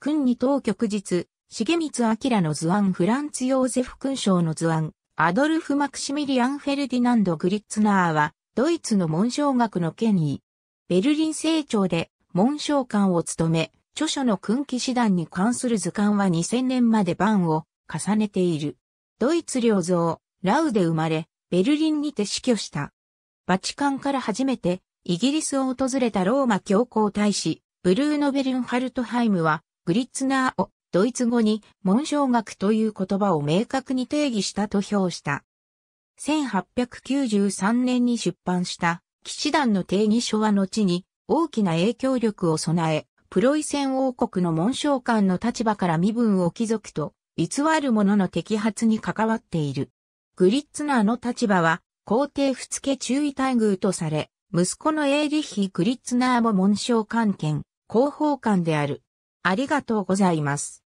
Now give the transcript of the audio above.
君に当局日、重光明の図案フランツ・ヨーゼフ勲章の図案、アドルフ・マクシミリアン・フェルディナンド・グリッツナーは、ドイツの文章学の権威。ベルリン成長で文章官を務め、著書の君記師団に関する図鑑は2000年まで版を重ねている。ドイツ領像、ラウで生まれ、ベルリンにて死去した。バチカンから初めてイギリスを訪れたローマ教皇大使、ブルーノ・ベルンハルトハイムは、グリッツナーをドイツ語に文章学という言葉を明確に定義したと評した。1893年に出版した騎士団の定義書は後に大きな影響力を備え、プロイセン王国の紋章官の立場から身分を貴族と偽る者の摘発に関わっている。グリッツナーの立場は皇帝つけ注意待遇とされ、息子のエーリッヒ・グリッツナーも紋章官兼広報官である。ありがとうございます。